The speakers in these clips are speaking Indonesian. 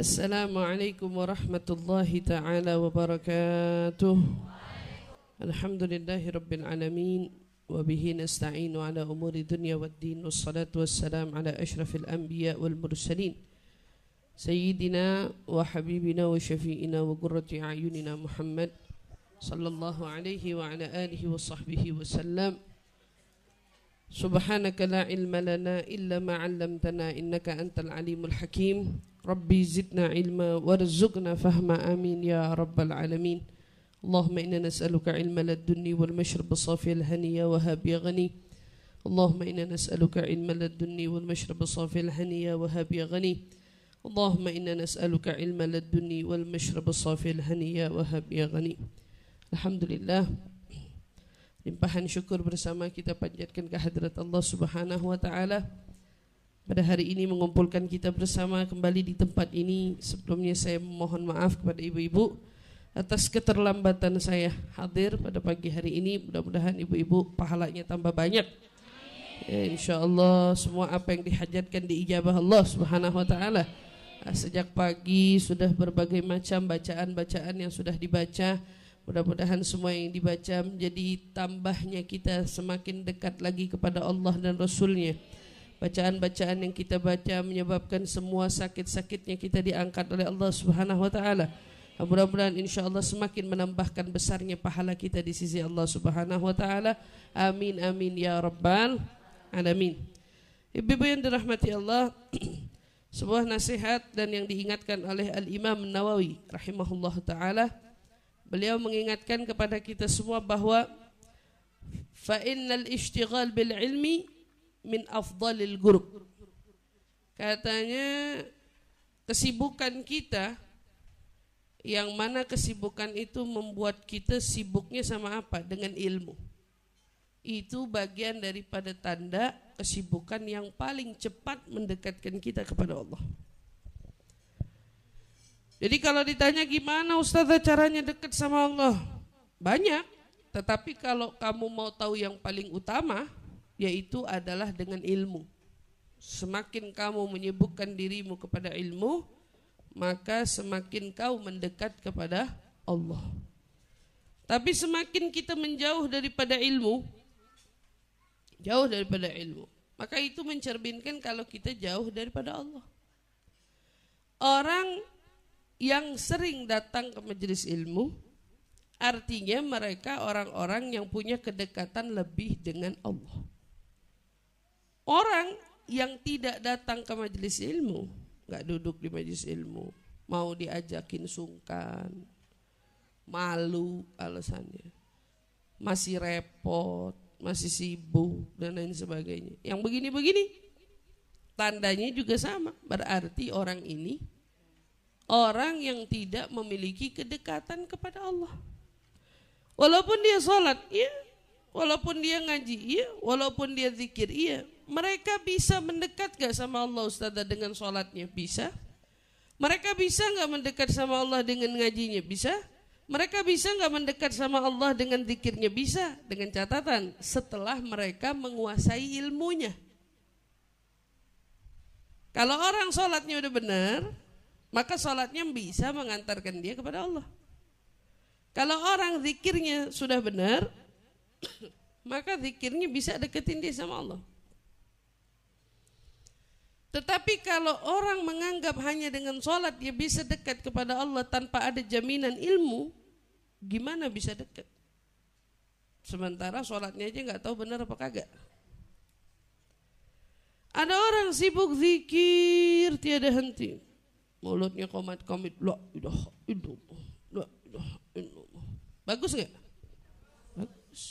السلام عليكم ورحمة الله تعالى وبركاته الحمد لله رب العالمين وبه نستعين على أمور الدنيا والدين والصلاة والسلام على أشرف الأنبياء والمرسلين سيدنا وحبيبنا وشفيئنا وقرة أعيننا محمد صلى الله عليه وعلى آله وصحبه وسلم سبحانك لا علم لنا إلا ما علمتنا إنك أنت العليم الحكيم ربي زدنا علما وارزقنا فهما آمين يا رب العالمين اللهم إنا نسألك علما للدني والمشرب الصافي الهنية يا غني اللهم إنا نسألك علما للدني والمشرب الصافي الهنية يا غني اللهم إنا نسألك علما للدني والمشرب الصافي الهنية يا غني الحمد لله Limpahan syukur bersama kita panjatkan kehadrat Allah Subhanahu wa taala pada hari ini mengumpulkan kita bersama kembali di tempat ini. Sebelumnya saya mohon maaf kepada ibu-ibu atas keterlambatan saya hadir pada pagi hari ini. Mudah-mudahan ibu-ibu pahalanya tambah banyak. Ya, insya Allah semua apa yang dihajatkan diijabah Allah Subhanahu Wa Taala. Ah, sejak pagi sudah berbagai macam bacaan-bacaan yang sudah dibaca. Mudah-mudahan semua yang dibaca menjadi tambahnya kita semakin dekat lagi kepada Allah dan Rasulnya. nya Bacaan-bacaan yang kita baca menyebabkan semua sakit-sakitnya kita diangkat oleh Allah Subhanahu wa taala. Mudah-mudahan insyaallah semakin menambahkan besarnya pahala kita di sisi Allah Subhanahu wa taala. Amin amin ya rabbal alamin. Ibu-ibu yang dirahmati Allah, sebuah nasihat dan yang diingatkan oleh Al-Imam Nawawi rahimahullah taala. Beliau mengingatkan kepada kita semua bahwa, fa innal ishtighal bil ilmi min afdalil Guru, Katanya kesibukan kita yang mana kesibukan itu membuat kita sibuknya sama apa? Dengan ilmu. Itu bagian daripada tanda kesibukan yang paling cepat mendekatkan kita kepada Allah. Jadi kalau ditanya gimana Ustazah caranya dekat sama Allah? Banyak. Tetapi kalau kamu mau tahu yang paling utama, yaitu adalah dengan ilmu. Semakin kamu menyibukkan dirimu kepada ilmu, maka semakin kau mendekat kepada Allah. Tapi semakin kita menjauh daripada ilmu, jauh daripada ilmu, maka itu mencerminkan kalau kita jauh daripada Allah. Orang yang sering datang ke majelis ilmu, artinya mereka orang-orang yang punya kedekatan lebih dengan Allah. Orang yang tidak datang ke majelis ilmu, nggak duduk di majelis ilmu, mau diajakin sungkan, malu alasannya, masih repot, masih sibuk dan lain sebagainya. Yang begini-begini tandanya juga sama, berarti orang ini orang yang tidak memiliki kedekatan kepada Allah. Walaupun dia sholat, iya. Walaupun dia ngaji, iya. Walaupun dia zikir, iya. Mereka bisa mendekat gak sama Allah Ustazah dengan sholatnya? Bisa. Mereka bisa gak mendekat sama Allah dengan ngajinya? Bisa. Mereka bisa gak mendekat sama Allah dengan zikirnya? Bisa. Dengan catatan, setelah mereka menguasai ilmunya. Kalau orang sholatnya udah benar, maka sholatnya bisa mengantarkan dia kepada Allah. Kalau orang zikirnya sudah benar, maka zikirnya bisa deketin dia sama Allah. Tetapi kalau orang menganggap hanya dengan sholat dia bisa dekat kepada Allah tanpa ada jaminan ilmu, gimana bisa dekat? Sementara sholatnya aja nggak tahu benar apa kagak. Ada orang sibuk zikir tiada henti. Mulutnya komat-komit. La idoh, idoh, La Bagus nggak? Bagus.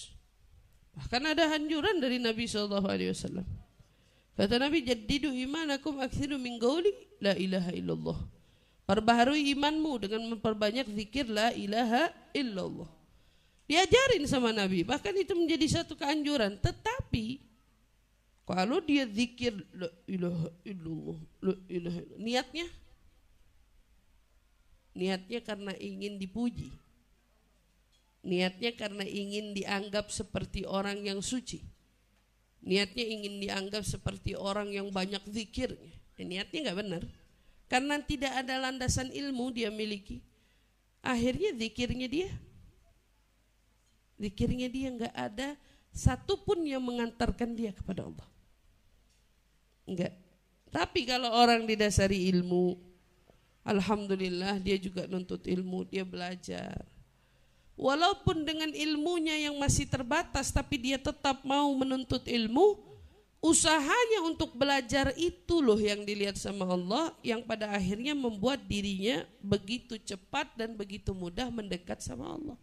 Bahkan ada hanjuran dari Nabi Shallallahu Alaihi Wasallam. Kata Nabi, jadidu imanakum aksiru min gauli la ilaha illallah. Perbaharui imanmu dengan memperbanyak zikir la ilaha illallah. Diajarin sama Nabi, bahkan itu menjadi satu keanjuran. Tetapi kalau dia zikir la ilaha illallah, la ilaha illallah. niatnya niatnya karena ingin dipuji. Niatnya karena ingin dianggap seperti orang yang suci Niatnya ingin dianggap seperti orang yang banyak zikir. Ya, niatnya nggak benar. Karena tidak ada landasan ilmu dia miliki. Akhirnya zikirnya dia. Zikirnya dia nggak ada satupun yang mengantarkan dia kepada Allah. Enggak. Tapi kalau orang didasari ilmu, Alhamdulillah dia juga nuntut ilmu, dia belajar walaupun dengan ilmunya yang masih terbatas tapi dia tetap mau menuntut ilmu usahanya untuk belajar itu loh yang dilihat sama Allah yang pada akhirnya membuat dirinya begitu cepat dan begitu mudah mendekat sama Allah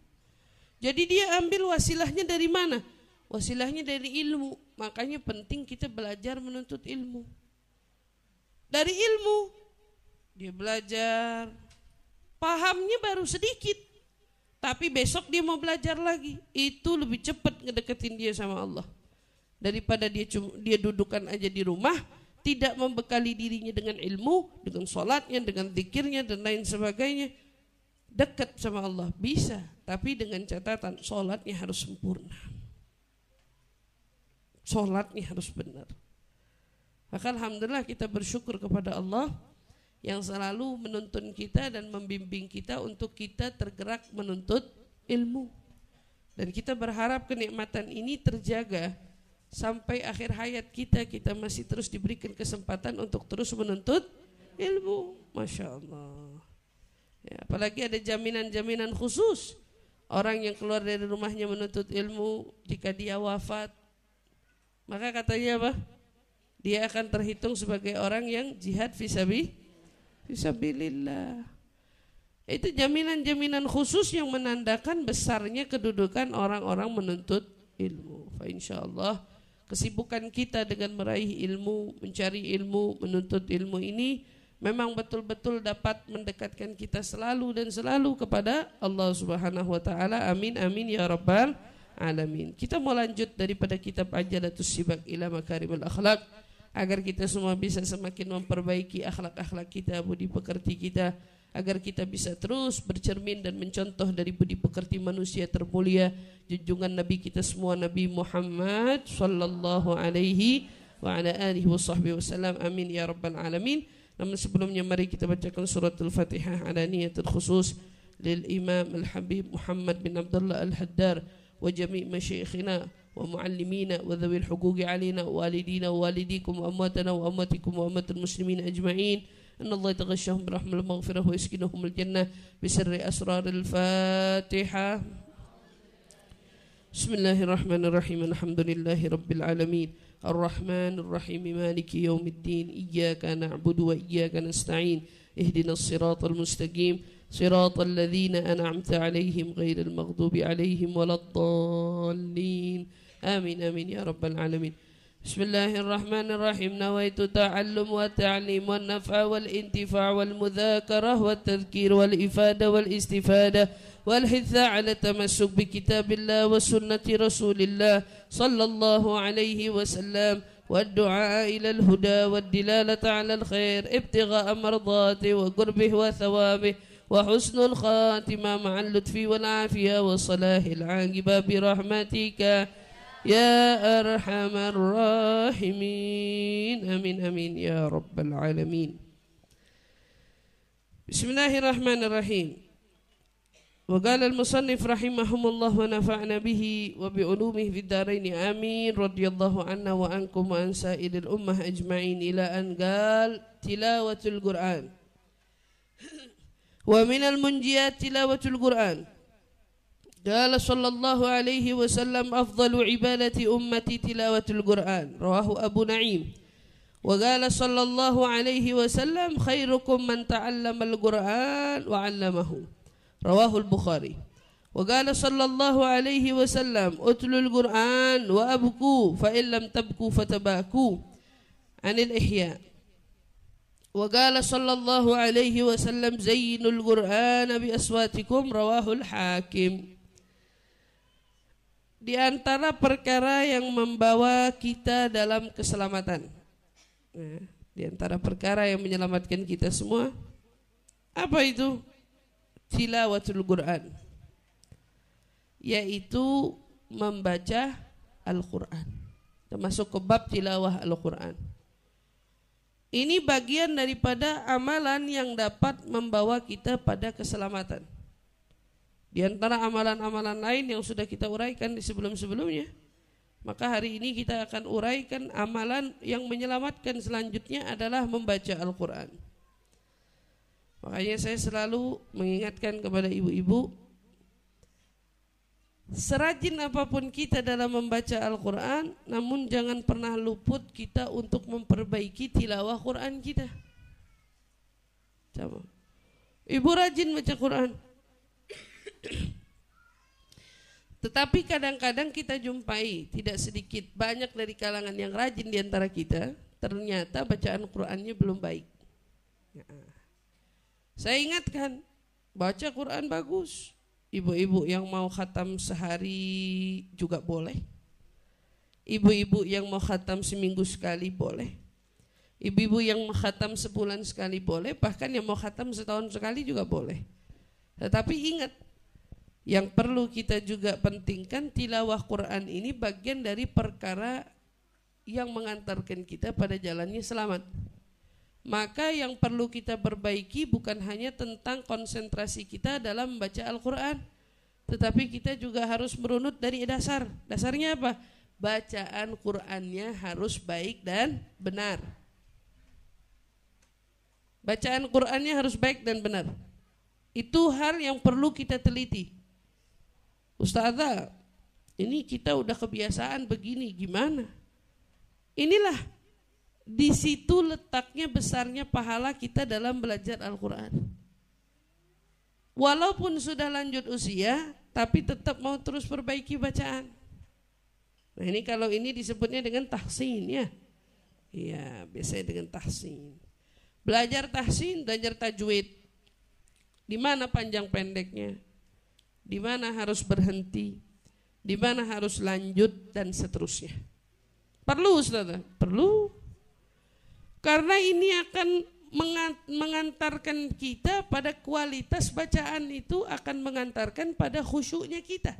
jadi dia ambil wasilahnya dari mana? Wasilahnya dari ilmu makanya penting kita belajar menuntut ilmu dari ilmu dia belajar pahamnya baru sedikit tapi besok dia mau belajar lagi. Itu lebih cepat ngedeketin dia sama Allah. Daripada dia dia dudukan aja di rumah, tidak membekali dirinya dengan ilmu, dengan sholatnya, dengan zikirnya dan lain sebagainya. Dekat sama Allah bisa, tapi dengan catatan sholatnya harus sempurna. Sholatnya harus benar. Maka Alhamdulillah kita bersyukur kepada Allah yang selalu menuntun kita dan membimbing kita untuk kita tergerak menuntut ilmu. Dan kita berharap kenikmatan ini terjaga sampai akhir hayat kita kita masih terus diberikan kesempatan untuk terus menuntut ilmu. Masya Allah. Ya, apalagi ada jaminan-jaminan khusus orang yang keluar dari rumahnya menuntut ilmu jika dia wafat maka katanya apa? Dia akan terhitung sebagai orang yang jihad fisabi Fisabilillah. Itu jaminan-jaminan khusus yang menandakan besarnya kedudukan orang-orang menuntut ilmu. Fa Allah kesibukan kita dengan meraih ilmu, mencari ilmu, menuntut ilmu ini memang betul-betul dapat mendekatkan kita selalu dan selalu kepada Allah Subhanahu wa taala. Amin amin ya rabbal alamin. Kita mau lanjut daripada kitab Ajalatus Sibak ila Makarimul Akhlak. agar kita semua bisa semakin memperbaiki akhlak-akhlak kita, budi pekerti kita, agar kita bisa terus bercermin dan mencontoh dari budi pekerti manusia terpulia. junjungan Nabi kita semua Nabi Muhammad sallallahu alaihi wa ala alihi wa sahbihi wa salam. amin ya rabbal alamin namun sebelumnya mari kita bacakan surat al-fatihah ala niyatul khusus lil imam al-habib Muhammad bin Abdullah al-Haddar wa jami' masyikhina ومعلمينا وذوي الحقوق علينا والدينا ووالديكم وأمواتنا وأمواتكم وأموات المسلمين أجمعين أن الله يتغشهم برحمة المغفرة ويسكنهم الجنة بسر أسرار الفاتحة بسم الله الرحمن الرحيم الحمد لله رب العالمين الرحمن الرحيم مالك يوم الدين إياك نعبد وإياك نستعين اهدنا الصراط المستقيم صراط الذين أنعمت عليهم غير المغضوب عليهم ولا الضالين آمين آمين يا رب العالمين بسم الله الرحمن الرحيم نويت تعلم والتعليم والنفع والانتفاع والمذاكرة والتذكير والإفادة والاستفادة والحث على التمسك بكتاب الله وسنة رسول الله صلى الله عليه وسلم والدعاء إلى الهدى والدلالة على الخير ابتغاء مرضاته وقربه وثوابه وحسن الخاتمة مع اللطف والعافية وصلاح العاقبة برحمتك يا أرحم الراحمين أمين أمين يا رب العالمين بسم الله الرحمن الرحيم وقال المصنف رحمه الله ونفعنا به وبعلومه في الدارين آمين رضي الله عنا وعنكم وعن سائر الأمة أجمعين إلى أن قال تلاوة القرآن ومن المنجيات تلاوة القرآن قال صلى الله عليه وسلم أفضل عبادة أمتي تلاوة القرآن رواه أبو نعيم وقال صلى الله عليه وسلم خيركم من تعلم القرآن وعلمه رواه البخاري وقال صلى الله عليه وسلم اتلوا القرآن وأبكوا فإن لم تبكوا فتباكوا عن الإحياء وقال صلى الله عليه وسلم زينوا القرآن بأصواتكم رواه الحاكم di antara perkara yang membawa kita dalam keselamatan. Nah, di antara perkara yang menyelamatkan kita semua apa itu? Tilawatul Quran. Yaitu membaca Al-Qur'an. Termasuk kebab tilawah Al-Qur'an. Ini bagian daripada amalan yang dapat membawa kita pada keselamatan. Di antara amalan-amalan lain yang sudah kita uraikan di sebelum-sebelumnya, maka hari ini kita akan uraikan amalan yang menyelamatkan selanjutnya adalah membaca Al-Quran. Makanya saya selalu mengingatkan kepada ibu-ibu, serajin apapun kita dalam membaca Al-Quran, namun jangan pernah luput kita untuk memperbaiki tilawah Quran kita. Coba, Ibu rajin baca Quran, tetapi kadang-kadang kita jumpai tidak sedikit banyak dari kalangan yang rajin di antara kita ternyata bacaan Qur'annya belum baik. Saya ingatkan baca Quran bagus. Ibu-ibu yang mau khatam sehari juga boleh. Ibu-ibu yang mau khatam seminggu sekali boleh. Ibu-ibu yang mau khatam sebulan sekali boleh, bahkan yang mau khatam setahun sekali juga boleh. Tetapi ingat, yang perlu kita juga pentingkan tilawah Quran ini bagian dari perkara yang mengantarkan kita pada jalannya selamat. Maka yang perlu kita perbaiki bukan hanya tentang konsentrasi kita dalam membaca Al-Quran, tetapi kita juga harus merunut dari dasar. Dasarnya apa? Bacaan Qurannya harus baik dan benar. Bacaan Qurannya harus baik dan benar. Itu hal yang perlu kita teliti. Ustazah, ini kita udah kebiasaan begini, gimana? Inilah di situ letaknya besarnya pahala kita dalam belajar Al-Qur'an. Walaupun sudah lanjut usia, tapi tetap mau terus perbaiki bacaan. Nah, ini kalau ini disebutnya dengan tahsin ya. Iya, biasanya dengan tahsin. Belajar tahsin, belajar tajwid. Di mana panjang pendeknya? di mana harus berhenti, di mana harus lanjut dan seterusnya. Perlu saudara, perlu. Karena ini akan mengantarkan kita pada kualitas bacaan itu akan mengantarkan pada khusyuknya kita.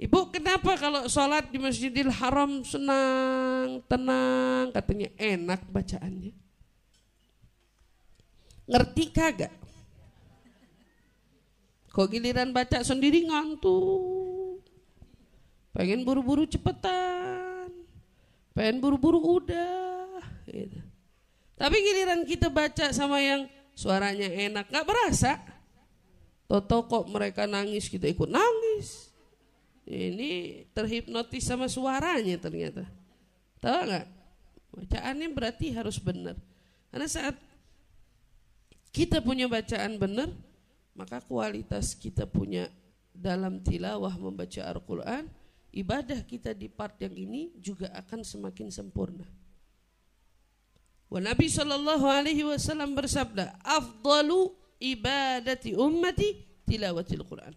Ibu kenapa kalau sholat di Masjidil Haram senang, tenang, katanya enak bacaannya. Ngerti kagak? Kok giliran baca sendiri ngantuk. Pengen buru-buru cepetan. Pengen buru-buru udah. Gitu. Tapi giliran kita baca sama yang suaranya enak Gak berasa. Toto kok mereka nangis kita ikut nangis. Ini terhipnotis sama suaranya ternyata. Tahu nggak? Bacaannya berarti harus benar. Karena saat kita punya bacaan benar, maka kualitas kita punya dalam tilawah membaca Al-Quran, ibadah kita di part yang ini juga akan semakin sempurna. Wa Nabi Shallallahu Alaihi Wasallam bersabda, "Afdalu ibadati ummati tilawatil Quran."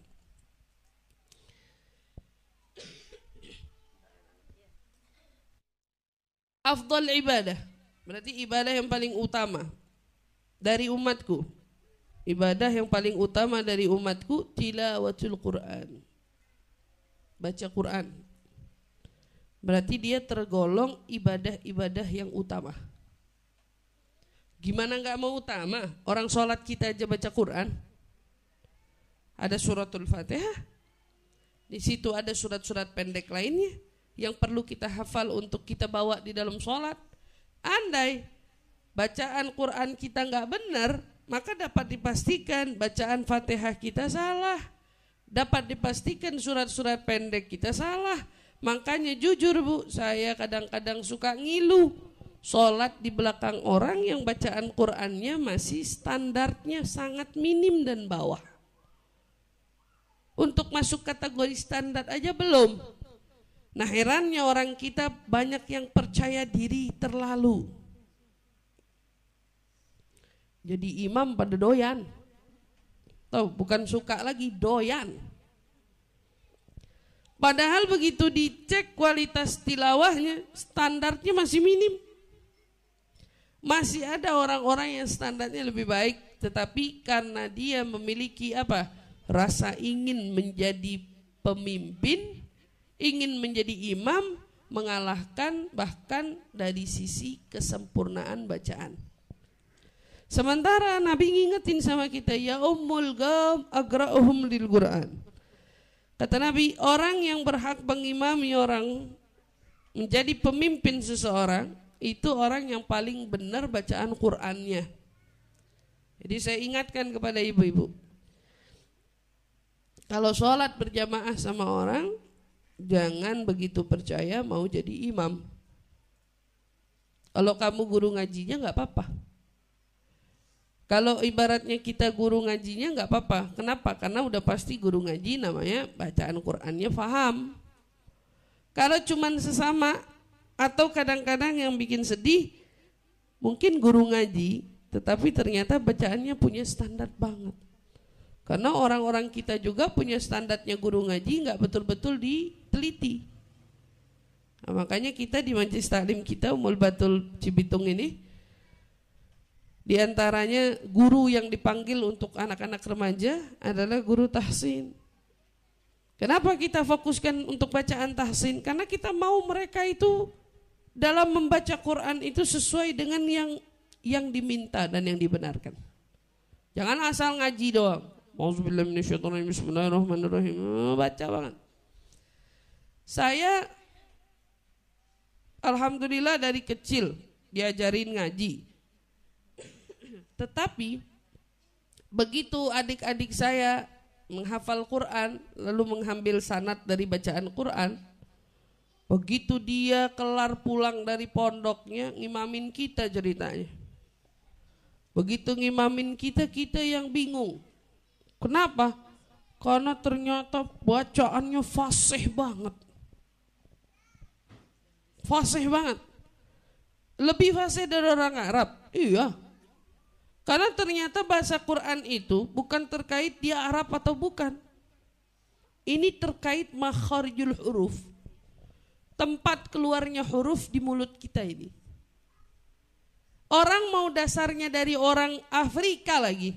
Afdal ibadah berarti ibadah yang paling utama dari umatku Ibadah yang paling utama dari umatku tilawatul Quran. Baca Quran. Berarti dia tergolong ibadah-ibadah yang utama. Gimana nggak mau utama? Orang sholat kita aja baca Quran. Ada suratul Fatihah. Di situ ada surat-surat pendek lainnya yang perlu kita hafal untuk kita bawa di dalam sholat. Andai bacaan Quran kita nggak benar, maka dapat dipastikan bacaan Fatihah kita salah. Dapat dipastikan surat-surat pendek kita salah. Makanya jujur Bu, saya kadang-kadang suka ngilu. Sholat di belakang orang yang bacaan Qurannya masih standarnya sangat minim dan bawah. Untuk masuk kategori standar aja belum. Nah herannya orang kita banyak yang percaya diri terlalu jadi imam pada doyan tahu bukan suka lagi doyan padahal begitu dicek kualitas tilawahnya standarnya masih minim masih ada orang-orang yang standarnya lebih baik tetapi karena dia memiliki apa rasa ingin menjadi pemimpin ingin menjadi imam mengalahkan bahkan dari sisi kesempurnaan bacaan Sementara Nabi ngingetin sama kita, ya ummul gam agra'uhum lil Qur'an. Kata Nabi, orang yang berhak mengimami orang menjadi pemimpin seseorang itu orang yang paling benar bacaan Qur'annya. Jadi saya ingatkan kepada ibu-ibu. Kalau sholat berjamaah sama orang, jangan begitu percaya mau jadi imam. Kalau kamu guru ngajinya nggak apa-apa. Kalau ibaratnya kita guru ngajinya nggak apa-apa. Kenapa? Karena udah pasti guru ngaji namanya bacaan Qurannya faham. Kalau cuman sesama atau kadang-kadang yang bikin sedih, mungkin guru ngaji, tetapi ternyata bacaannya punya standar banget. Karena orang-orang kita juga punya standarnya guru ngaji nggak betul-betul diteliti. Nah, makanya kita di majlis taklim kita Umul Batul Cibitung ini di antaranya guru yang dipanggil untuk anak-anak remaja adalah guru tahsin. Kenapa kita fokuskan untuk bacaan tahsin? Karena kita mau mereka itu dalam membaca Quran itu sesuai dengan yang yang diminta dan yang dibenarkan. Jangan asal ngaji doang. Bismillahirrahmanirrahim. Oh, baca banget. Saya alhamdulillah dari kecil diajarin ngaji. Tetapi begitu adik-adik saya menghafal Quran lalu mengambil sanat dari bacaan Quran, begitu dia kelar pulang dari pondoknya ngimamin kita ceritanya. Begitu ngimamin kita, kita yang bingung. Kenapa? Karena ternyata bacaannya fasih banget. Fasih banget. Lebih fasih dari orang Arab. Iya, karena ternyata bahasa Quran itu bukan terkait dia Arab atau bukan. Ini terkait makharijul huruf. Tempat keluarnya huruf di mulut kita ini. Orang mau dasarnya dari orang Afrika lagi.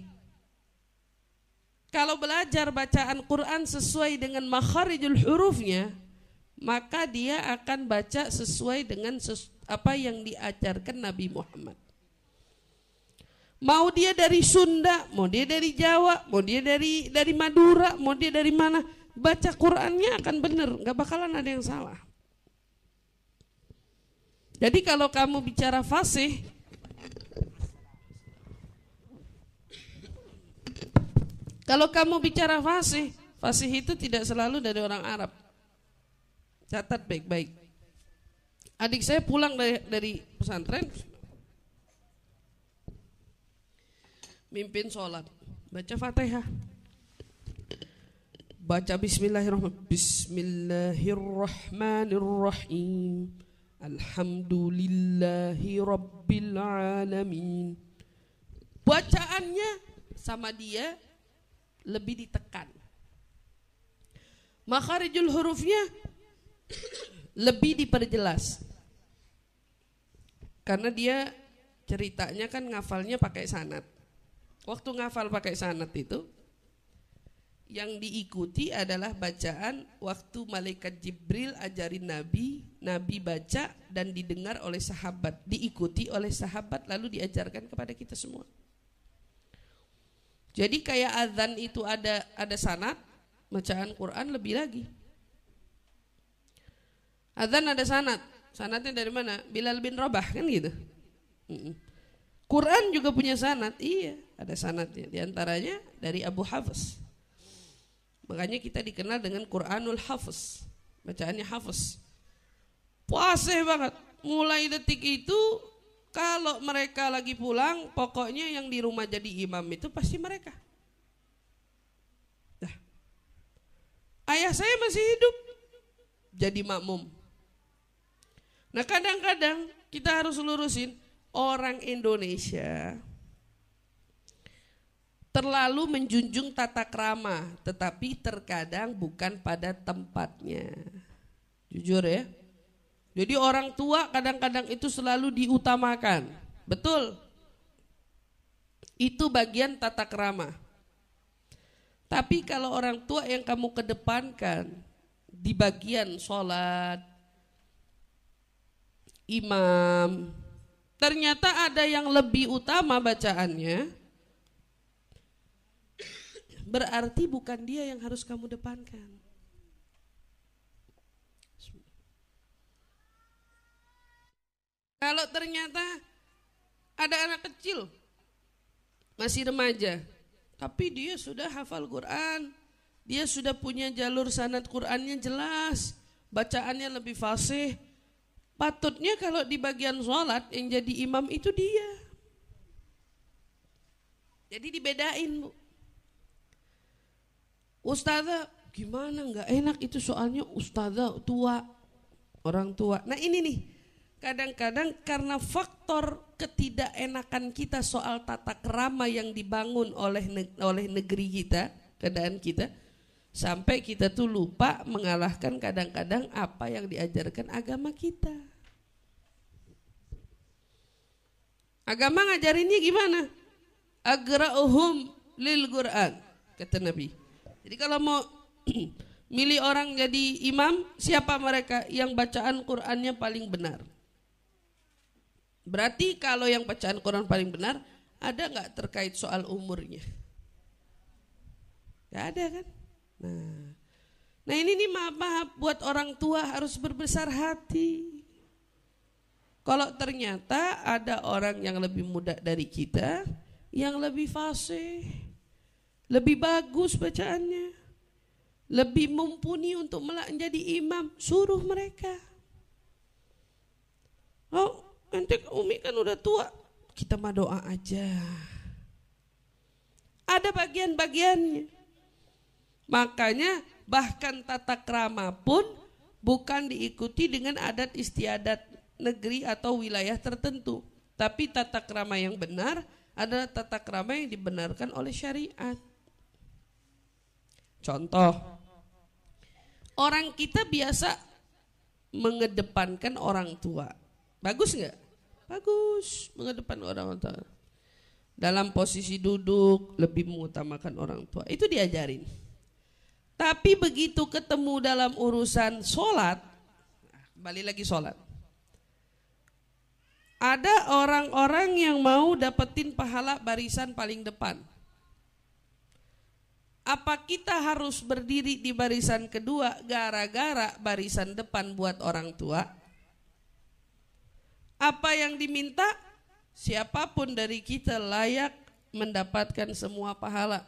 Kalau belajar bacaan Quran sesuai dengan makharijul hurufnya, maka dia akan baca sesuai dengan apa yang diajarkan Nabi Muhammad. Mau dia dari Sunda, mau dia dari Jawa, mau dia dari dari Madura, mau dia dari mana, baca Qurannya akan benar, nggak bakalan ada yang salah. Jadi kalau kamu bicara fasih, kalau kamu bicara fasih, fasih itu tidak selalu dari orang Arab. Catat baik-baik. Adik saya pulang dari, dari pesantren, mimpin sholat baca fatihah baca bismillahirrahmanirrahim bismillahirrahmanirrahim alhamdulillahi rabbil alamin bacaannya sama dia lebih ditekan makharijul hurufnya lebih diperjelas karena dia ceritanya kan ngafalnya pakai sanat Waktu ngafal pakai sanat itu yang diikuti adalah bacaan waktu malaikat Jibril ajarin Nabi, Nabi baca dan didengar oleh sahabat, diikuti oleh sahabat lalu diajarkan kepada kita semua. Jadi kayak azan itu ada ada sanat, bacaan Quran lebih lagi. Azan ada sanat, sanatnya dari mana? Bilal bin Rabah kan gitu. Quran juga punya sanat, iya ada sanatnya. diantaranya dari Abu Hafiz. Makanya kita dikenal dengan Quranul Hafiz. Bacaannya Hafiz. Puasih banget. Mulai detik itu kalau mereka lagi pulang, pokoknya yang di rumah jadi imam itu pasti mereka. Nah, ayah saya masih hidup, jadi makmum. Nah kadang-kadang kita harus lurusin, orang Indonesia terlalu menjunjung tata krama, tetapi terkadang bukan pada tempatnya. Jujur ya. Jadi orang tua kadang-kadang itu selalu diutamakan. Betul. Itu bagian tata krama. Tapi kalau orang tua yang kamu kedepankan di bagian sholat, imam, ternyata ada yang lebih utama bacaannya, berarti bukan dia yang harus kamu depankan. Kalau ternyata ada anak kecil masih remaja, tapi dia sudah hafal Quran, dia sudah punya jalur sanad Qurannya jelas, bacaannya lebih fasih. Patutnya kalau di bagian sholat yang jadi imam itu dia. Jadi dibedain bu. Ustazah, gimana nggak enak itu soalnya ustazah tua, orang tua. Nah ini nih, kadang-kadang karena faktor ketidakenakan kita soal tata kerama yang dibangun oleh ne oleh negeri kita, keadaan kita, sampai kita tuh lupa mengalahkan kadang-kadang apa yang diajarkan agama kita. Agama ngajarinnya gimana? Agra'uhum lil Quran kata Nabi jadi kalau mau milih orang jadi imam, siapa mereka yang bacaan Qur'annya paling benar? Berarti kalau yang bacaan Quran paling benar, ada nggak terkait soal umurnya? Gak ada kan? Nah, nah ini nih maaf, maaf buat orang tua harus berbesar hati. Kalau ternyata ada orang yang lebih muda dari kita, yang lebih fasih, lebih bagus bacaannya, lebih mumpuni untuk menjadi imam, suruh mereka. Oh, nanti Umi kan udah tua, kita mah doa aja. Ada bagian-bagiannya. Makanya bahkan tata krama pun bukan diikuti dengan adat istiadat negeri atau wilayah tertentu. Tapi tata krama yang benar adalah tata krama yang dibenarkan oleh syariat. Contoh, orang kita biasa mengedepankan orang tua. Bagus nggak? Bagus, mengedepan orang tua. Dalam posisi duduk lebih mengutamakan orang tua. Itu diajarin. Tapi begitu ketemu dalam urusan sholat, nah, balik lagi sholat. Ada orang-orang yang mau dapetin pahala barisan paling depan. Apa kita harus berdiri di barisan kedua gara-gara barisan depan buat orang tua? Apa yang diminta? Siapapun dari kita layak mendapatkan semua pahala.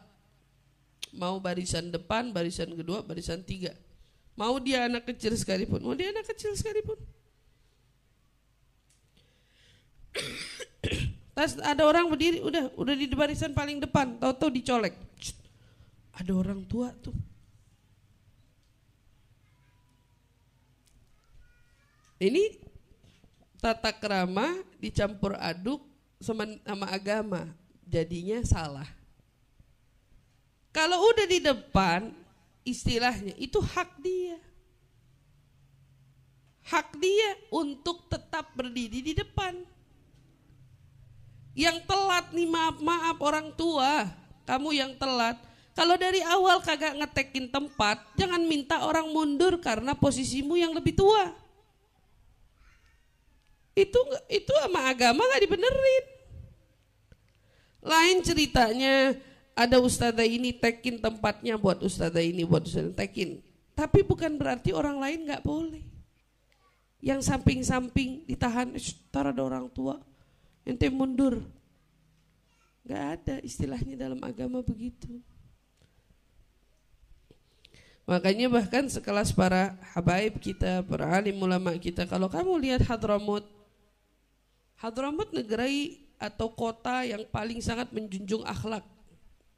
Mau barisan depan, barisan kedua, barisan tiga. Mau dia anak kecil sekalipun, mau dia anak kecil sekalipun. ada orang berdiri, udah, udah di barisan paling depan, tahu-tahu dicolek ada orang tua tuh. Ini tata kerama dicampur aduk sama, sama agama, jadinya salah. Kalau udah di depan, istilahnya itu hak dia. Hak dia untuk tetap berdiri di depan. Yang telat nih maaf-maaf orang tua, kamu yang telat, kalau dari awal kagak ngetekin tempat, jangan minta orang mundur karena posisimu yang lebih tua. Itu itu sama agama gak dibenerin. Lain ceritanya ada ustazah ini tekin tempatnya buat ustazah ini buat ustazah tekin. Tapi bukan berarti orang lain gak boleh. Yang samping-samping ditahan, eh, taruh ada orang tua, ente mundur. Gak ada istilahnya dalam agama begitu. Makanya bahkan sekelas para habaib kita, para alim ulama kita, kalau kamu lihat Hadramut, Hadramut negeri atau kota yang paling sangat menjunjung akhlak.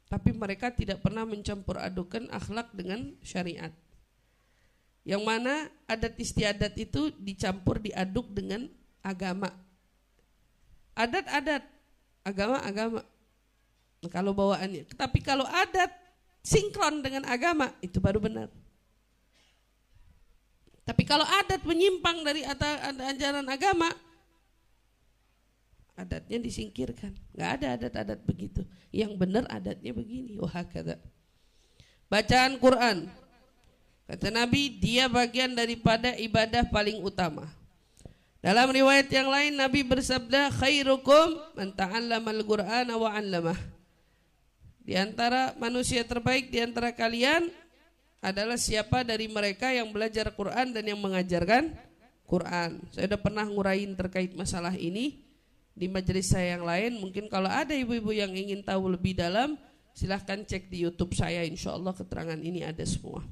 Tapi mereka tidak pernah mencampur adukan akhlak dengan syariat. Yang mana adat istiadat itu dicampur diaduk dengan agama. Adat-adat, agama-agama. Kalau bawaannya. Tapi kalau adat sinkron dengan agama, itu baru benar. Tapi kalau adat menyimpang dari ajaran agama, adatnya disingkirkan. Gak ada adat-adat begitu. Yang benar adatnya begini. Wah kata. Bacaan Quran. Kata Nabi, dia bagian daripada ibadah paling utama. Dalam riwayat yang lain Nabi bersabda khairukum man ta'allamal Qur'ana wa 'allamah. Di antara manusia terbaik di antara kalian adalah siapa dari mereka yang belajar Quran dan yang mengajarkan Quran. Saya sudah pernah ngurain terkait masalah ini di majelis saya yang lain. Mungkin kalau ada ibu-ibu yang ingin tahu lebih dalam, silahkan cek di YouTube saya. Insya Allah keterangan ini ada semua.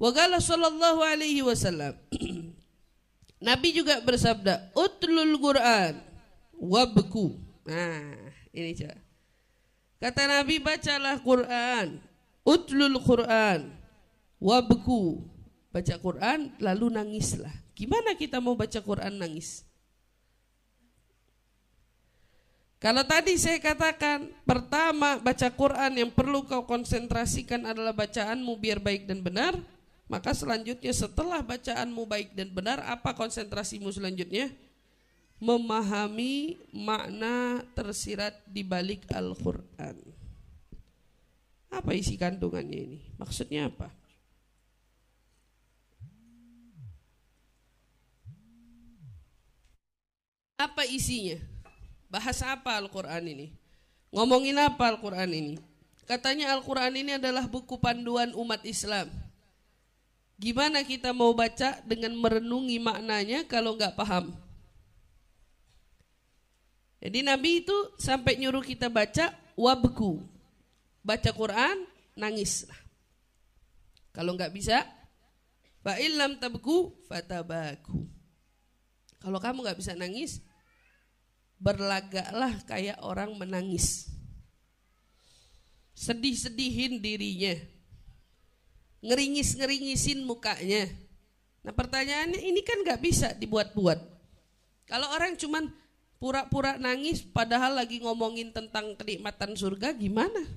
Wagala sallallahu alaihi wasallam. Nabi juga bersabda, "Utlul Quran wabku." Nah, ini cak. Kata Nabi bacalah Quran, utlul Quran, wabku. Baca Quran lalu nangislah. Gimana kita mau baca Quran nangis? Kalau tadi saya katakan, pertama baca Quran yang perlu kau konsentrasikan adalah bacaanmu biar baik dan benar, maka selanjutnya setelah bacaanmu baik dan benar, apa konsentrasimu selanjutnya? memahami makna tersirat di balik Al-Quran. Apa isi kandungannya ini? Maksudnya apa? Apa isinya? Bahas apa Al-Quran ini? Ngomongin apa Al-Quran ini? Katanya Al-Quran ini adalah buku panduan umat Islam. Gimana kita mau baca dengan merenungi maknanya kalau nggak paham? Jadi Nabi itu sampai nyuruh kita baca wabku. Baca Quran, nangis. Kalau nggak bisa, fa tabku fatabaku. Kalau kamu nggak bisa nangis, berlagaklah kayak orang menangis. Sedih-sedihin dirinya. Ngeringis-ngeringisin mukanya. Nah pertanyaannya ini kan nggak bisa dibuat-buat. Kalau orang cuman pura-pura nangis padahal lagi ngomongin tentang kenikmatan surga gimana?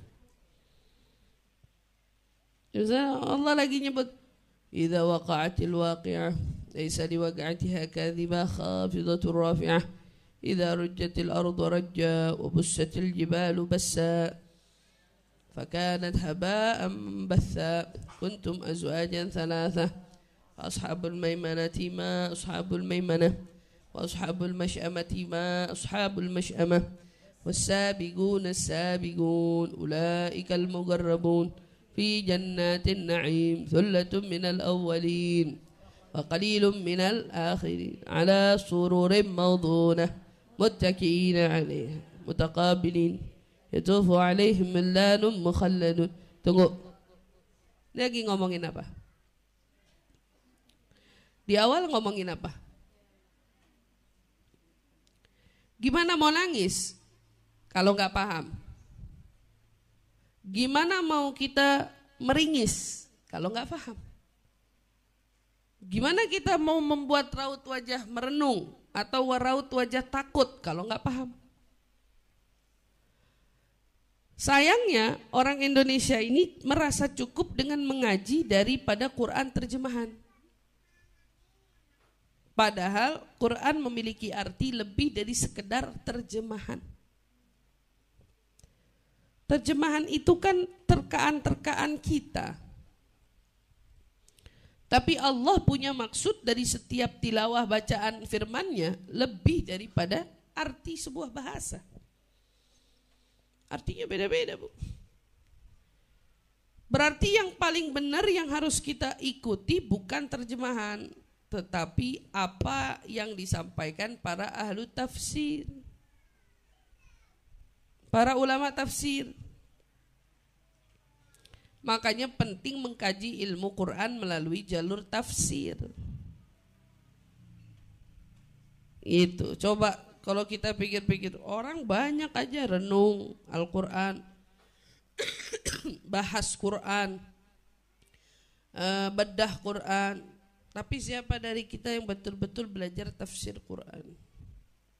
Misalnya Allah lagi nyebut Idza waqa'atil waqi'ah laisa liwaqa'atiha kadhiba khafidatur rafi'ah idza rujjatil ardu rajja wa bussatil jibalu bassa Fakanat haba'an بثا Kuntum azwajan thalatha ashabul الميمنة ma ashabul الميمنة وأصحاب المشأمة ما أصحاب المشأمة والسابقون السابقون أولئك المقربون في جنات النعيم ثلة من الأولين وقليل من الآخرين على سرور موضونة متكئين عليها متقابلين يطوف عليهم ملان مخلد tunggu lagi ngomongin apa di awal ngomongin apa Gimana mau nangis kalau nggak paham? Gimana mau kita meringis kalau nggak paham? Gimana kita mau membuat raut wajah merenung atau raut wajah takut kalau nggak paham? Sayangnya orang Indonesia ini merasa cukup dengan mengaji daripada Quran terjemahan. Padahal Quran memiliki arti lebih dari sekedar terjemahan. Terjemahan itu kan terkaan-terkaan kita. Tapi Allah punya maksud dari setiap tilawah bacaan firman-Nya lebih daripada arti sebuah bahasa. Artinya beda-beda, Bu. Berarti yang paling benar yang harus kita ikuti bukan terjemahan, tetapi apa yang disampaikan para ahlu tafsir para ulama tafsir makanya penting mengkaji ilmu Quran melalui jalur tafsir itu coba kalau kita pikir-pikir orang banyak aja renung Al-Quran bahas Quran eh, bedah Quran tapi siapa dari kita yang betul-betul belajar tafsir Quran?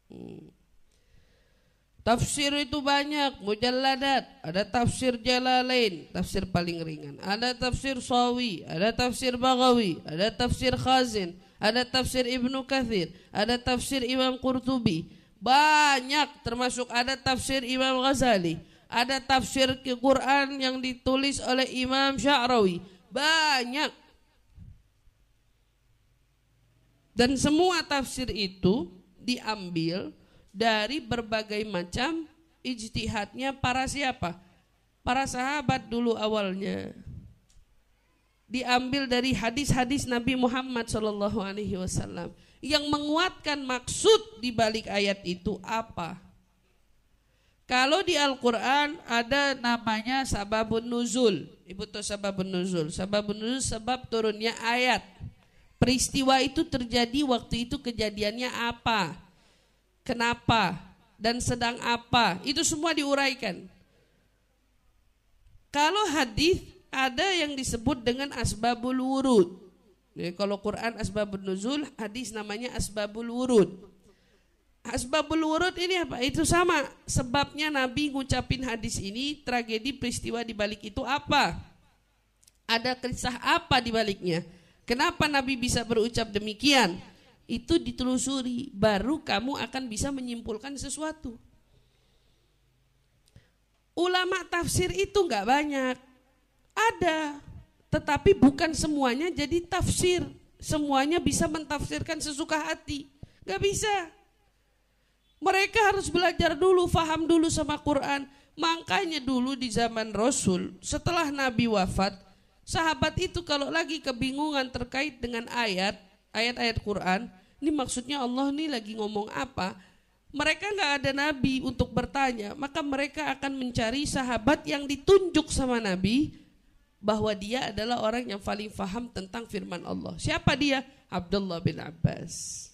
Hmm. Tafsir itu banyak, mujalladat, ada tafsir jalalain, tafsir paling ringan, ada tafsir sawi, ada tafsir bagawi, ada tafsir khazin, ada tafsir Ibnu Kathir, ada tafsir Imam Qurtubi, banyak termasuk ada tafsir Imam Ghazali, ada tafsir Quran yang ditulis oleh Imam Sya'rawi, banyak Dan semua tafsir itu diambil dari berbagai macam ijtihadnya para siapa? Para sahabat dulu awalnya. Diambil dari hadis-hadis Nabi Muhammad Shallallahu Alaihi Wasallam yang menguatkan maksud di balik ayat itu apa? Kalau di Al-Quran ada namanya sababun nuzul. Ibu tahu sababun nuzul. Sababun nuzul sebab turunnya ayat Peristiwa itu terjadi waktu itu kejadiannya apa? Kenapa? Dan sedang apa? Itu semua diuraikan. Kalau hadis ada yang disebut dengan asbabul wurud. Ya, kalau Quran asbabul nuzul, hadis namanya asbabul wurud. Asbabul wurud ini apa? Itu sama sebabnya Nabi ngucapin hadis ini, tragedi peristiwa di balik itu apa? Ada kisah apa di baliknya? Kenapa Nabi bisa berucap demikian? Itu ditelusuri, baru kamu akan bisa menyimpulkan sesuatu. Ulama tafsir itu enggak banyak, ada, tetapi bukan semuanya jadi tafsir. Semuanya bisa mentafsirkan sesuka hati, Enggak bisa. Mereka harus belajar dulu, faham dulu sama Quran. Makanya dulu di zaman Rasul, setelah Nabi wafat, Sahabat itu kalau lagi kebingungan terkait dengan ayat, ayat-ayat Quran, ini maksudnya Allah nih lagi ngomong apa? Mereka nggak ada nabi untuk bertanya, maka mereka akan mencari sahabat yang ditunjuk sama nabi bahwa dia adalah orang yang paling faham tentang firman Allah. Siapa dia? Abdullah bin Abbas.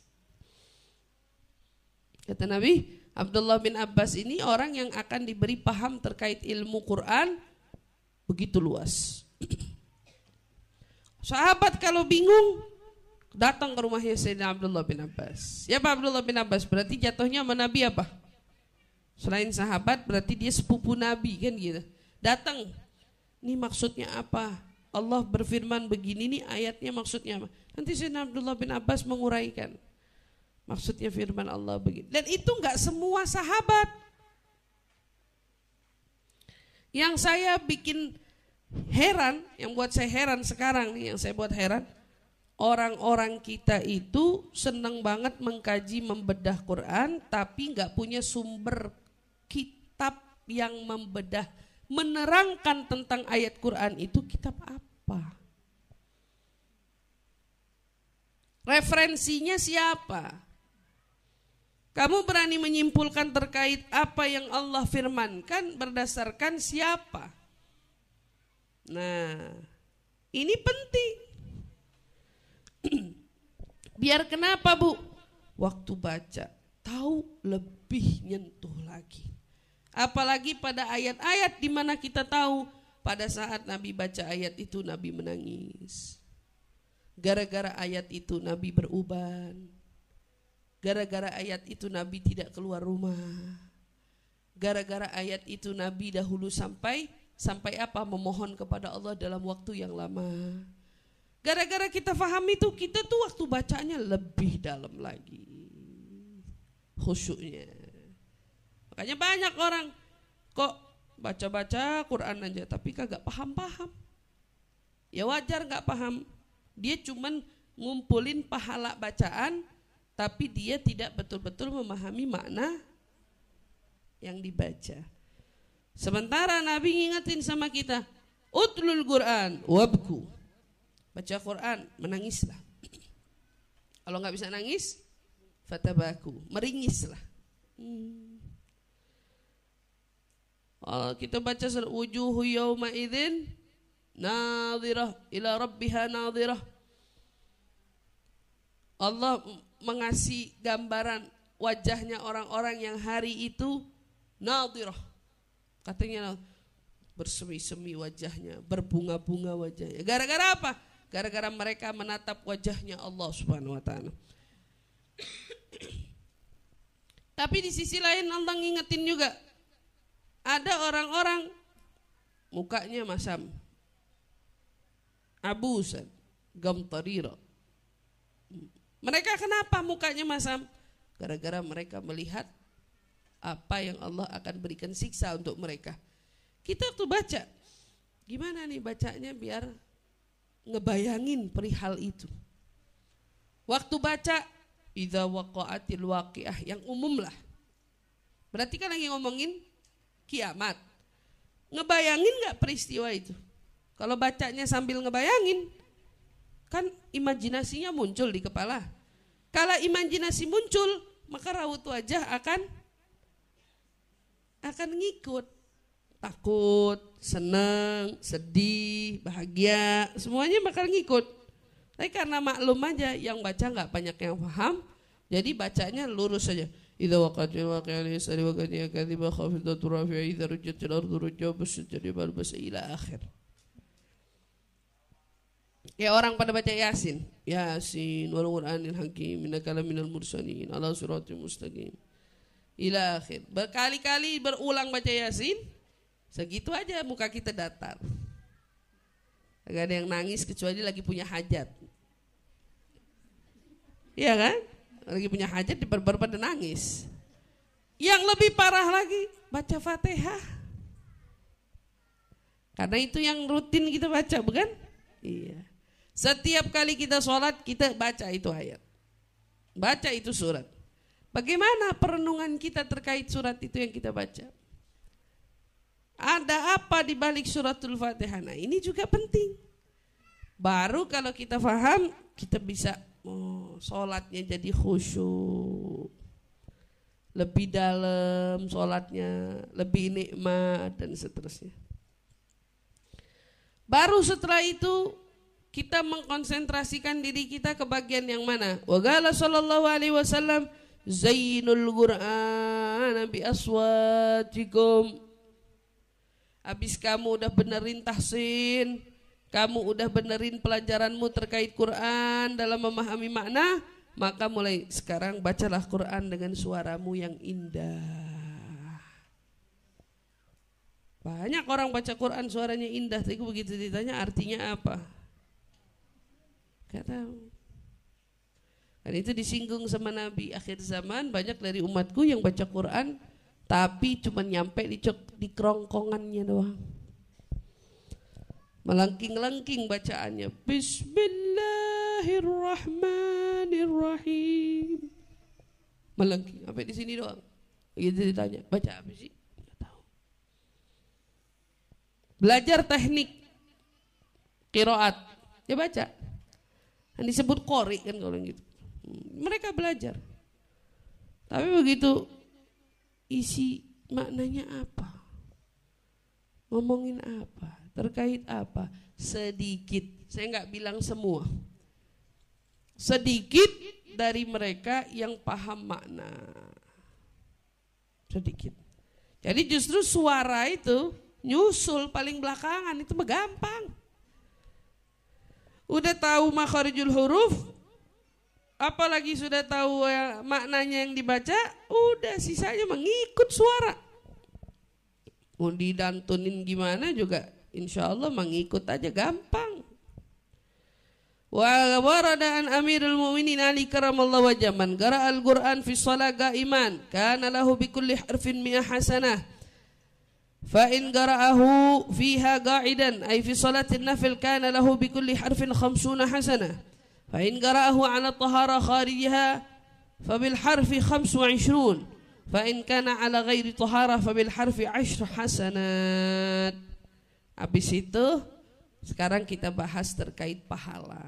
Kata Nabi, Abdullah bin Abbas ini orang yang akan diberi paham terkait ilmu Quran begitu luas. Sahabat kalau bingung datang ke rumahnya Sayyidina Abdullah bin Abbas. Ya Pak Abdullah bin Abbas berarti jatuhnya sama Nabi apa? Selain sahabat berarti dia sepupu Nabi kan gitu. Datang. Ini maksudnya apa? Allah berfirman begini nih ayatnya maksudnya apa? Nanti Sayyidina Abdullah bin Abbas menguraikan. Maksudnya firman Allah begini. Dan itu nggak semua sahabat. Yang saya bikin heran, yang buat saya heran sekarang nih, yang saya buat heran, orang-orang kita itu senang banget mengkaji membedah Quran tapi nggak punya sumber kitab yang membedah menerangkan tentang ayat Quran itu kitab apa referensinya siapa kamu berani menyimpulkan terkait apa yang Allah firmankan berdasarkan siapa Nah, ini penting. Biar kenapa Bu? Waktu baca, tahu lebih nyentuh lagi. Apalagi pada ayat-ayat di mana kita tahu pada saat Nabi baca ayat itu Nabi menangis. Gara-gara ayat itu Nabi beruban. Gara-gara ayat itu Nabi tidak keluar rumah. Gara-gara ayat itu Nabi dahulu sampai Sampai apa? Memohon kepada Allah dalam waktu yang lama. Gara-gara kita faham itu, kita tuh waktu bacanya lebih dalam lagi. Khusyuknya. Makanya banyak orang kok baca-baca Quran aja tapi kagak paham-paham. Ya wajar nggak paham. Dia cuman ngumpulin pahala bacaan tapi dia tidak betul-betul memahami makna yang dibaca. Sementara Nabi ngingetin sama kita, utlul Quran wabku. Baca Quran, menangislah. Kalau nggak bisa nangis, fatabaku, meringislah. Hmm. Oh, kita baca surat wujuhu yauma idin, nadhirah ila rabbiha nadhirah. Allah mengasih gambaran wajahnya orang-orang yang hari itu nadhirah Katanya bersemi-semi wajahnya, berbunga-bunga wajahnya. Gara-gara apa? Gara-gara mereka menatap wajahnya Allah Subhanahu wa taala. Tapi di sisi lain Allah ngingetin juga. Ada orang-orang mukanya masam. Abusan, gamtarira. Mereka kenapa mukanya masam? Gara-gara mereka melihat apa yang Allah akan berikan siksa untuk mereka. Kita tuh baca, gimana nih bacanya biar ngebayangin perihal itu. Waktu baca, idza waqa'atil waqi'ah yang umum lah. Berarti kan lagi ngomongin kiamat. Ngebayangin gak peristiwa itu? Kalau bacanya sambil ngebayangin, kan imajinasinya muncul di kepala. Kalau imajinasi muncul, maka raut wajah akan akan ngikut. Takut, senang, sedih, bahagia, semuanya bakal ngikut. Tapi karena maklum aja yang baca nggak banyak yang paham, jadi bacanya lurus saja. aja. إذا وقعت الواقع ليس لوقعتها كاذبة خافضة رافعة إذا رجت الأرض رجا jadi الجبال بس ila akhir. Ya orang pada baca Yasin. Yasin wal Qur'anil Hakim innaka laminal mursalin ala siratim mustaqim ila akhir. Berkali-kali berulang baca Yasin, segitu aja muka kita datar. Gak ada yang nangis kecuali lagi punya hajat. Iya kan? Lagi punya hajat berber pada nangis. Yang lebih parah lagi, baca Fatihah. Karena itu yang rutin kita baca, bukan? Iya. Setiap kali kita sholat, kita baca itu ayat. Baca itu surat. Bagaimana perenungan kita terkait surat itu yang kita baca? Ada apa di balik suratul Fatihah? Nah, ini juga penting. Baru kalau kita faham, kita bisa oh, sholatnya jadi khusyuk. Lebih dalam sholatnya, lebih nikmat, dan seterusnya. Baru setelah itu kita mengkonsentrasikan diri kita ke bagian yang mana? Wagala sallallahu alaihi wasallam Zainul Quran bi aswatikum Habis kamu udah benerin tahsin Kamu udah benerin pelajaranmu terkait Quran Dalam memahami makna Maka mulai sekarang bacalah Quran dengan suaramu yang indah Banyak orang baca Quran suaranya indah Tapi begitu ditanya artinya apa Gak tahu dan itu disinggung sama Nabi akhir zaman banyak dari umatku yang baca Quran tapi cuma nyampe di, cok, di kerongkongannya doang. Melengking-lengking bacaannya. Bismillahirrahmanirrahim. Melengking sampai di sini doang. gitu ditanya, baca apa sih? tahu. Belajar teknik kiroat. Ya baca. Yang disebut kori kan kalau gitu mereka belajar. Tapi begitu isi maknanya apa? Ngomongin apa? Terkait apa? Sedikit. Saya nggak bilang semua. Sedikit dari mereka yang paham makna. Sedikit. Jadi justru suara itu nyusul paling belakangan itu gampang. Udah tahu makharijul huruf, apalagi sudah tahu ya, maknanya yang dibaca, udah sisanya mengikut suara. Mau didantunin gimana juga, insya Allah mengikut aja gampang. Wa warada an Amirul Mu'minin Ali karamallahu wajah man qara al-Qur'an fi shalah qaiman kana lahu bi kulli harfin mi'ah hasanah fa in gara'ahu fiha gaidan, ay fi salatin nafil kana lahu bi kulli harfin khamsuna hasanah فإن قرأه على الطهارة خارجها فبالحرف خمس وعشرون فإن كان على غير طهارة فبالحرف عشر حسنات Habis itu sekarang kita bahas terkait pahala.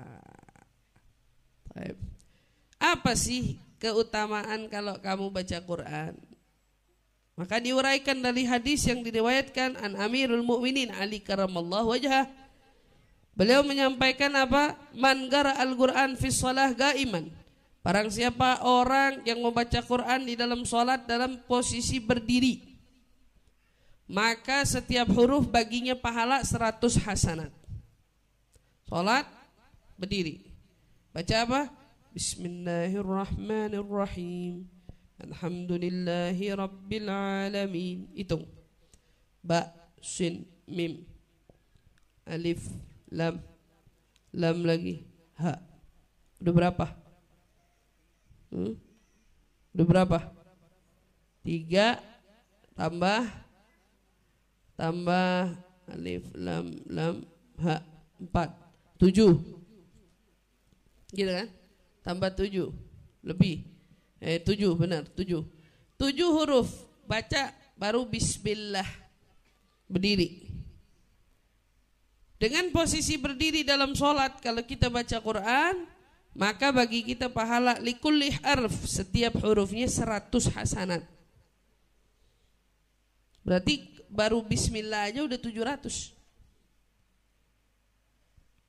Apa sih keutamaan kalau kamu baca Quran? Maka diuraikan dari hadis yang diriwayatkan an Amirul Mu'minin Ali karamallahu wajah Beliau menyampaikan apa? Mangara Al-Quran fi salah gaiman. Barang siapa orang yang membaca Quran di dalam solat dalam posisi berdiri. Maka setiap huruf baginya pahala 100 hasanat. Solat berdiri. Baca apa? Bismillahirrahmanirrahim. Alhamdulillahi Rabbil Alamin itu Ba, Sin, Mim Alif lam lam lagi ha udah berapa hmm? udah berapa tiga tambah tambah alif lam lam ha empat tujuh gitu kan tambah tujuh lebih eh tujuh benar tujuh tujuh huruf baca baru bismillah berdiri dengan posisi berdiri dalam sholat kalau kita baca Quran maka bagi kita pahala likulli arf setiap hurufnya seratus hasanat. Berarti baru bismillah aja udah ratus.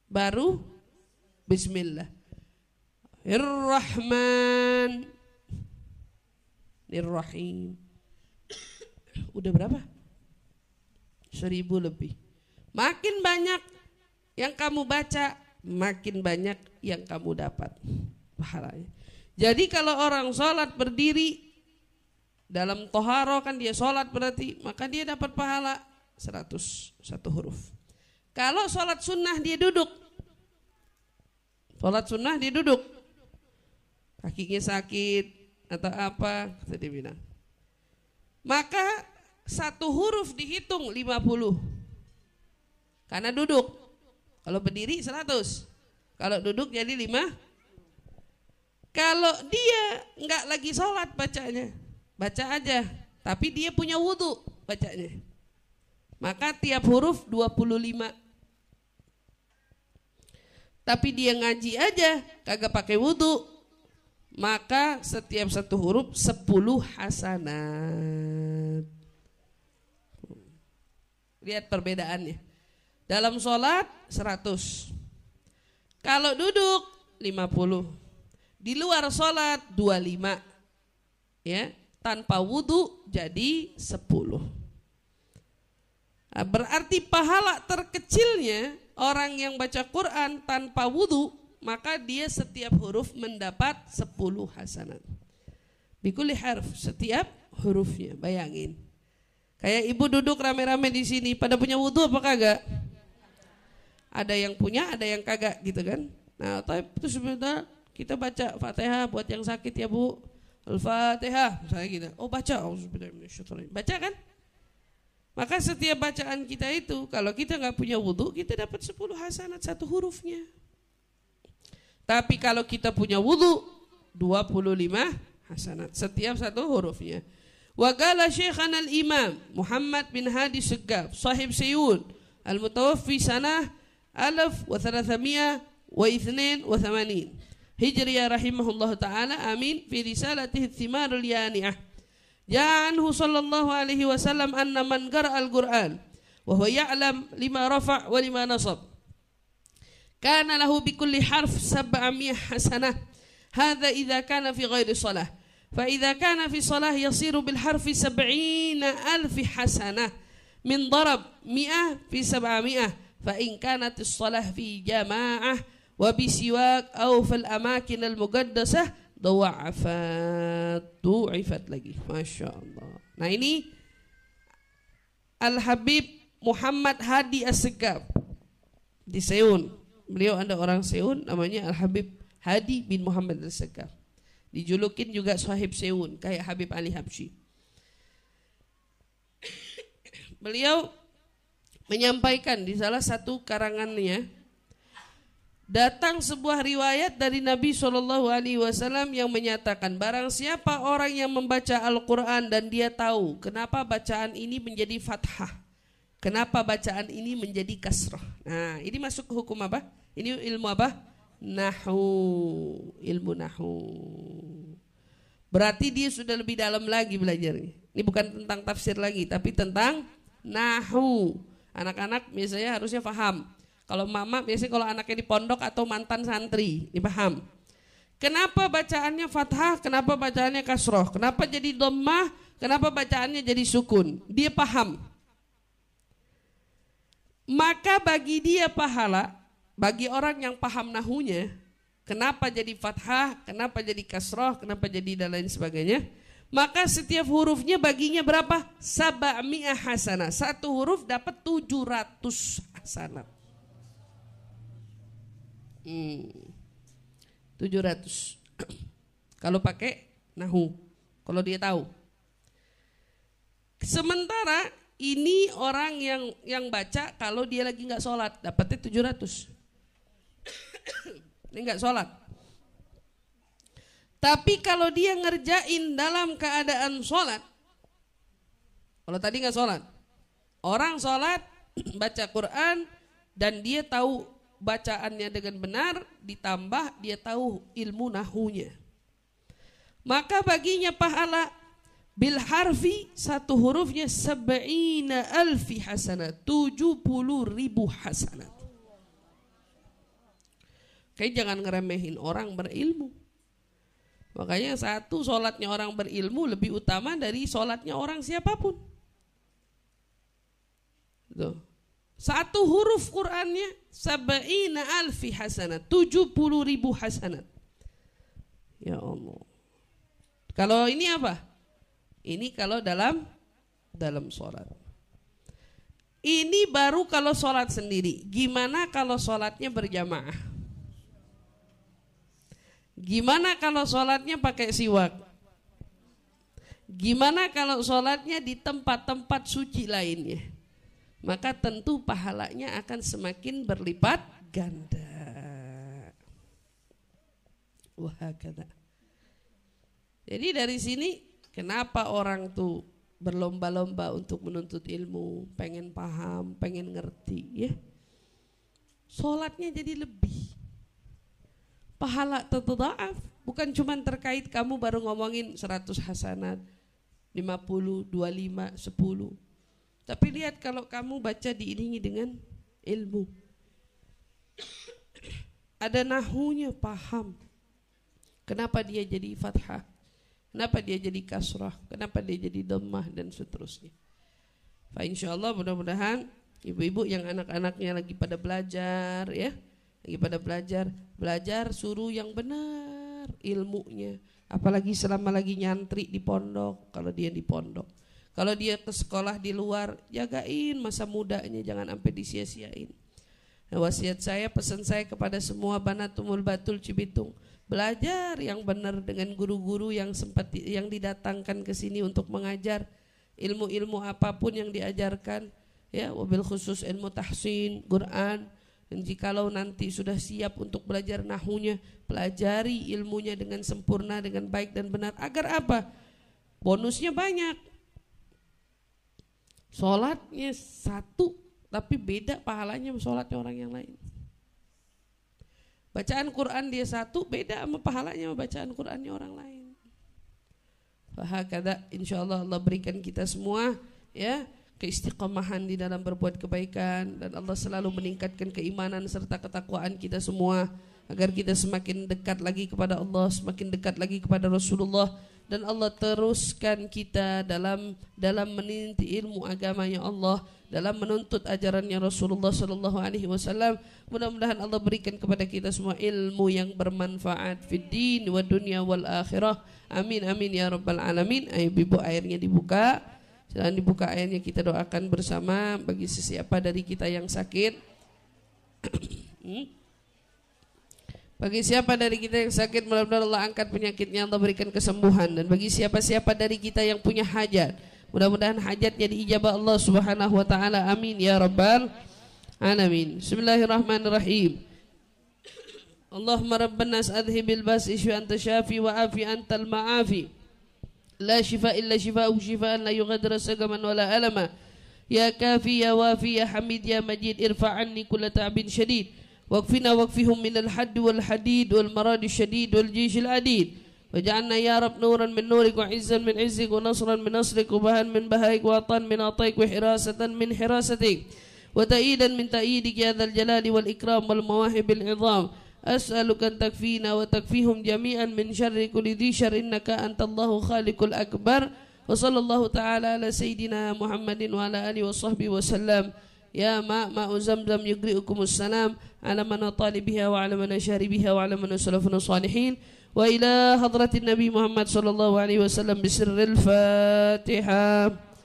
Baru bismillah. Irrahman Irrahim Udah berapa? Seribu lebih Makin banyak yang kamu baca, makin banyak yang kamu dapat pahalanya. Jadi kalau orang sholat berdiri dalam toharo kan dia sholat berarti maka dia dapat pahala 100 satu huruf. Kalau sholat sunnah dia duduk, sholat sunnah dia duduk, kakinya sakit atau apa, tadi bilang. Maka satu huruf dihitung 50 karena duduk. Kalau berdiri 100. Kalau duduk jadi 5. Kalau dia nggak lagi sholat bacanya, baca aja. Tapi dia punya wudhu bacanya. Maka tiap huruf 25 tapi dia ngaji aja kagak pakai wudhu maka setiap satu huruf sepuluh hasanat lihat perbedaannya dalam sholat 100. Kalau duduk 50. Di luar sholat 25. Ya, tanpa wudhu jadi 10. Ah, berarti pahala terkecilnya orang yang baca Quran tanpa wudhu maka dia setiap huruf mendapat 10 hasanat. Bikuli harf setiap hurufnya, bayangin. Kayak ibu duduk rame-rame di sini, pada punya wudhu apa kagak? ada yang punya ada yang kagak gitu kan nah tapi terus sebentar kita baca fatihah buat yang sakit ya bu al-fatihah misalnya gitu oh baca oh baca kan maka setiap bacaan kita itu kalau kita nggak punya wudhu kita dapat 10 hasanat satu hurufnya tapi kalau kita punya wudhu 25 hasanat setiap satu hurufnya Wagala Syekhana al-Imam Muhammad bin Hadi Segab Sahib Siyun Al-Mutawaffi Sanah 1382 هجرية رحمه الله تعالى آمين في رسالته الثمار اليانعة جاء عنه صلى الله عليه وسلم أن من قرأ القرآن وهو يعلم لما رفع ولما نصب كان له بكل حرف سبعمائة حسنة هذا إذا كان في غير صلاة فإذا كان في صلاة يصير بالحرف سبعين ألف حسنة من ضرب مئة في سبعمائة fa in kanat as-salah fi jamaah wa bi siwak aw fil amakin al-muqaddasah du'afat du'ifat lagi Masya Allah nah ini Al-Habib Muhammad Hadi As-Segaf di Seun beliau ada orang Seun namanya Al-Habib Hadi bin Muhammad As-Segaf dijulukin juga sahib Seun kayak Habib Ali Habsyi beliau menyampaikan di salah satu karangannya datang sebuah riwayat dari Nabi Shallallahu Alaihi Wasallam yang menyatakan barang siapa orang yang membaca Al-Quran dan dia tahu kenapa bacaan ini menjadi fathah kenapa bacaan ini menjadi kasrah nah ini masuk ke hukum apa ini ilmu apa nahu ilmu nahu berarti dia sudah lebih dalam lagi belajarnya ini bukan tentang tafsir lagi tapi tentang nahu Anak-anak biasanya harusnya paham. Kalau mama biasanya kalau anaknya di pondok atau mantan santri, paham. Kenapa bacaannya fathah, kenapa bacaannya kasroh, kenapa jadi domah, kenapa bacaannya jadi sukun. Dia paham. Maka bagi dia pahala, bagi orang yang paham nahunya, kenapa jadi fathah, kenapa jadi kasroh, kenapa jadi dan lain sebagainya, maka setiap hurufnya baginya berapa? Sabami'ah hasanah. Satu huruf dapat 700 hasanah. Hmm. 700. Kalau pakai nahu, kalau dia tahu. Sementara ini orang yang yang baca kalau dia lagi nggak sholat dapatnya 700. ini nggak sholat. Tapi kalau dia ngerjain dalam keadaan sholat, kalau tadi nggak sholat, orang sholat baca Quran dan dia tahu bacaannya dengan benar, ditambah dia tahu ilmu nahunya. Maka baginya pahala bil harfi satu hurufnya sebaina alfi hasanat, puluh ribu hasanat. Kayak jangan ngeremehin orang berilmu. Makanya satu sholatnya orang berilmu lebih utama dari sholatnya orang siapapun. Tuh. Satu huruf Qurannya Sab'ina alfi hasanat 70 ribu hasanat Ya Allah Kalau ini apa? Ini kalau dalam Dalam sholat Ini baru kalau sholat sendiri Gimana kalau sholatnya berjamaah? Gimana kalau sholatnya pakai siwak? Gimana kalau sholatnya di tempat-tempat suci lainnya? Maka tentu pahalanya akan semakin berlipat ganda. Wah kata. Jadi dari sini kenapa orang tuh berlomba-lomba untuk menuntut ilmu, pengen paham, pengen ngerti ya. Sholatnya jadi lebih pahala terdaaf bukan cuma terkait kamu baru ngomongin 100 hasanat 50, 25, 10 tapi lihat kalau kamu baca diiringi dengan ilmu ada nahunya paham kenapa dia jadi fathah kenapa dia jadi kasrah kenapa dia jadi domah dan seterusnya Fa insya Allah mudah-mudahan ibu-ibu yang anak-anaknya lagi pada belajar ya lagi pada belajar belajar suruh yang benar ilmunya apalagi selama lagi nyantri di pondok kalau dia di pondok kalau dia ke sekolah di luar jagain masa mudanya jangan sampai disia-siain nah, wasiat saya pesan saya kepada semua banatumul batul cibitung belajar yang benar dengan guru-guru yang sempat yang didatangkan ke sini untuk mengajar ilmu-ilmu apapun yang diajarkan ya mobil khusus ilmu tahsin Quran dan jikalau nanti sudah siap untuk belajar nahunya, pelajari ilmunya dengan sempurna, dengan baik dan benar. Agar apa? Bonusnya banyak. Sholatnya satu, tapi beda pahalanya sholatnya orang yang lain. Bacaan Quran dia satu, beda sama pahalanya sama bacaan Qurannya orang lain. kada, insya Allah Allah berikan kita semua ya keistiqomahan di dalam berbuat kebaikan dan Allah selalu meningkatkan keimanan serta ketakwaan kita semua agar kita semakin dekat lagi kepada Allah, semakin dekat lagi kepada Rasulullah dan Allah teruskan kita dalam dalam meniti ilmu agamanya Allah dalam menuntut ajarannya Rasulullah Sallallahu Alaihi Wasallam mudah-mudahan Allah berikan kepada kita semua ilmu yang bermanfaat fid din wa dunya wal akhirah amin amin ya rabbal alamin ayo ibu airnya dibuka dan dibuka ayatnya kita doakan bersama bagi sesiapa dari kita yang sakit. Hmm? Bagi siapa dari kita yang sakit, mudah-mudahan Allah angkat penyakitnya, Allah berikan kesembuhan. Dan bagi siapa-siapa dari kita yang punya hajat, mudah-mudahan hajatnya diijabah Allah Subhanahu wa taala. Amin ya rabbal alamin. Bismillahirrahmanirrahim. Allahumma rabban nas adhibil bas isyu anta syafi wa afi antal ma'afi. لا شفاء إلا شفاء شفاء لا يغادر سقما ولا ألما يا كافي يا وافي يا حميد يا مجيد ارفع عني كل تعب شديد واكفنا واكفهم من الحد والحديد والمراد الشديد والجيش العديد واجعلنا يا رب نورا من نورك وعزا من عزك ونصرا من نصرك وبهاء من بهائك وعطا من عطائك وحراسة من حراستك وتأييدا من تأييدك يا ذا الجلال والإكرام والمواهب العظام أسألك أن تكفينا وتكفيهم جميعا من شر كل ذي شر إنك أنت الله خالق الأكبر وصلى الله تعالى على سيدنا محمد وعلى آله وصحبه وسلم يا ماء ماء زمزم يقرئكم السلام على من طالبها وعلى من شاربها وعلى من سلفنا الصالحين وإلى حضرة النبي محمد صلى الله عليه وسلم بسر الفاتحة